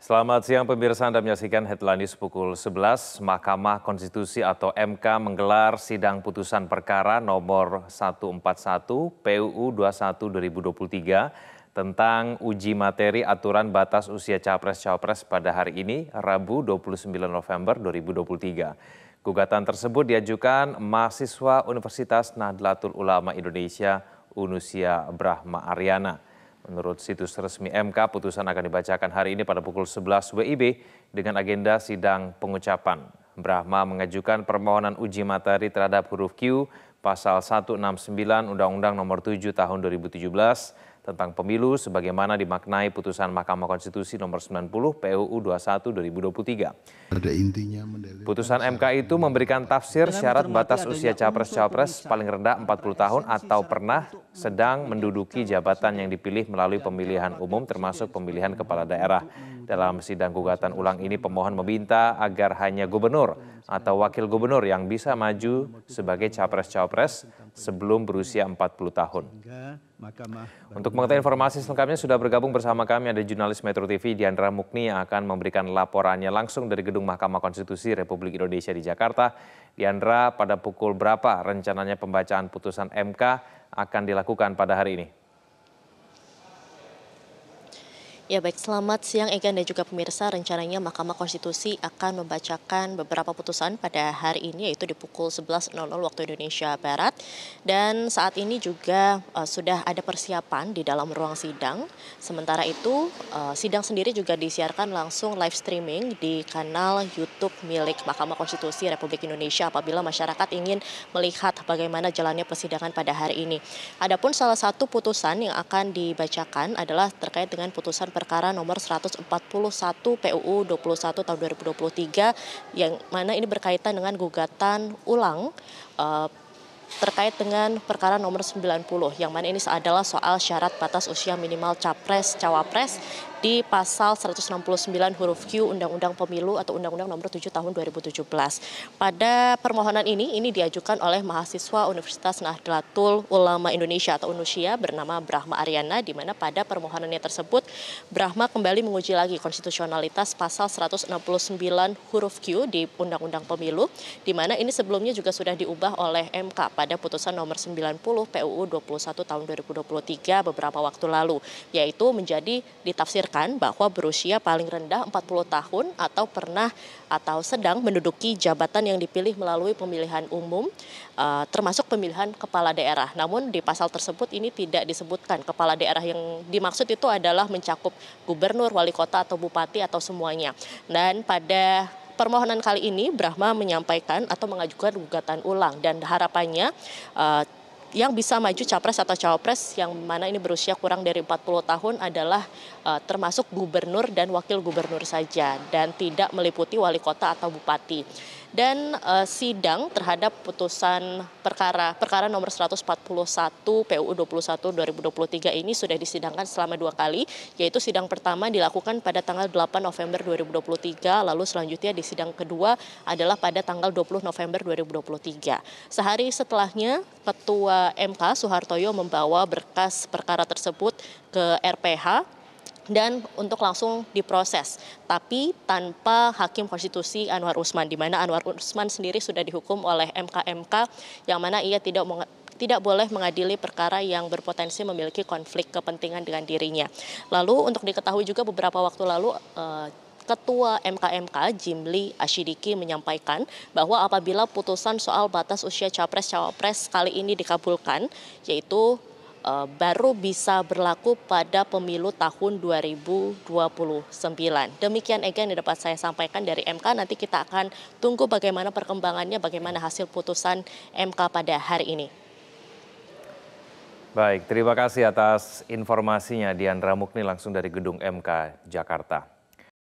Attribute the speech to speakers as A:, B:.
A: Selamat siang pemirsa Anda menyaksikan headline news pukul 11. Mahkamah Konstitusi atau MK menggelar sidang putusan perkara nomor 141 PUU 21 2023 tentang uji materi aturan batas usia capres-cawapres pada hari ini Rabu 29 November 2023. Gugatan tersebut diajukan mahasiswa Universitas Nahdlatul Ulama Indonesia Unusia Brahma Ariana. Menurut situs resmi MK, putusan akan dibacakan hari ini pada pukul 11 WIB dengan agenda sidang pengucapan. Brahma mengajukan permohonan uji materi terhadap huruf Q pasal 169 Undang-Undang Nomor 7 Tahun 2017 tentang pemilu sebagaimana dimaknai putusan Mahkamah Konstitusi Nomor 90 PUU 21 2023.
B: Ada intinya
A: putusan MK itu memberikan tafsir syarat batas usia capres-capres paling rendah 40 tahun atau pernah sedang menduduki jabatan yang dipilih melalui pemilihan umum termasuk pemilihan kepala daerah. Dalam sidang gugatan ulang ini pemohon meminta agar hanya gubernur atau wakil gubernur yang bisa maju sebagai capres-capres sebelum berusia 40 tahun. Untuk mengetahui informasi selengkapnya sudah bergabung bersama kami ada jurnalis Metro TV Diandra Mukni yang akan memberikan laporannya langsung dari Gedung Mahkamah Konstitusi Republik Indonesia di Jakarta. Diandra, pada pukul berapa rencananya pembacaan putusan MK akan dilakukan pada hari ini
B: Ya baik, selamat siang Egan dan juga pemirsa. Rencananya Mahkamah Konstitusi akan membacakan beberapa putusan pada hari ini yaitu di pukul 11.00 waktu Indonesia Barat. Dan saat ini juga uh, sudah ada persiapan di dalam ruang sidang. Sementara itu uh, sidang sendiri juga disiarkan langsung live streaming di kanal YouTube milik Mahkamah Konstitusi Republik Indonesia apabila masyarakat ingin melihat bagaimana jalannya persidangan pada hari ini. Adapun salah satu putusan yang akan dibacakan adalah terkait dengan putusan perkara nomor 141 PUU 21 tahun 2023 yang mana ini berkaitan dengan gugatan ulang uh, terkait dengan perkara nomor 90 yang mana ini adalah soal syarat batas usia minimal capres cawapres di pasal 169 huruf Q Undang-Undang Pemilu atau Undang-Undang Nomor 7 Tahun 2017. Pada permohonan ini ini diajukan oleh mahasiswa Universitas Nahdlatul Ulama Indonesia atau Unusia bernama Brahma Ariana di mana pada permohonannya tersebut Brahma kembali menguji lagi konstitusionalitas pasal 169 huruf Q di Undang-Undang Pemilu di mana ini sebelumnya juga sudah diubah oleh MK pada putusan nomor 90 PUU 21 tahun 2023 beberapa waktu lalu yaitu menjadi ditafsirkan bahwa berusia paling rendah 40 tahun atau pernah atau sedang menduduki jabatan yang dipilih melalui pemilihan umum uh, termasuk pemilihan kepala daerah. Namun di pasal tersebut ini tidak disebutkan kepala daerah yang dimaksud itu adalah mencakup gubernur, wali kota atau bupati atau semuanya. Dan pada permohonan kali ini Brahma menyampaikan atau mengajukan gugatan ulang dan harapannya uh, yang bisa maju capres atau cawapres yang mana ini berusia kurang dari 40 tahun adalah uh, termasuk gubernur dan wakil gubernur saja dan tidak meliputi wali kota atau bupati. Dan uh, sidang terhadap putusan perkara perkara nomor 141 PU 21 2023 ini sudah disidangkan selama dua kali, yaitu sidang pertama dilakukan pada tanggal 8 November 2023, lalu selanjutnya di sidang kedua adalah pada tanggal 20 November 2023. Sehari setelahnya Ketua Eh, MK Soehartoyo membawa berkas perkara tersebut ke RPH dan untuk langsung diproses. Tapi tanpa Hakim Konstitusi Anwar Usman, di mana Anwar Usman sendiri sudah dihukum oleh MKMK, yang mana ia tidak tidak boleh mengadili perkara yang berpotensi memiliki konflik kepentingan dengan dirinya. Lalu untuk diketahui juga beberapa waktu lalu eh, Ketua MKMK Jimli Ashidiki menyampaikan bahwa apabila putusan soal batas usia capres-cawapres kali ini dikabulkan, yaitu uh, baru bisa berlaku pada pemilu tahun 2029. Demikian Ega yang dapat saya sampaikan dari MK. Nanti kita akan tunggu bagaimana perkembangannya, bagaimana hasil putusan MK pada hari ini.
A: Baik, terima kasih atas informasinya Diandra Mukni langsung dari Gedung MK Jakarta.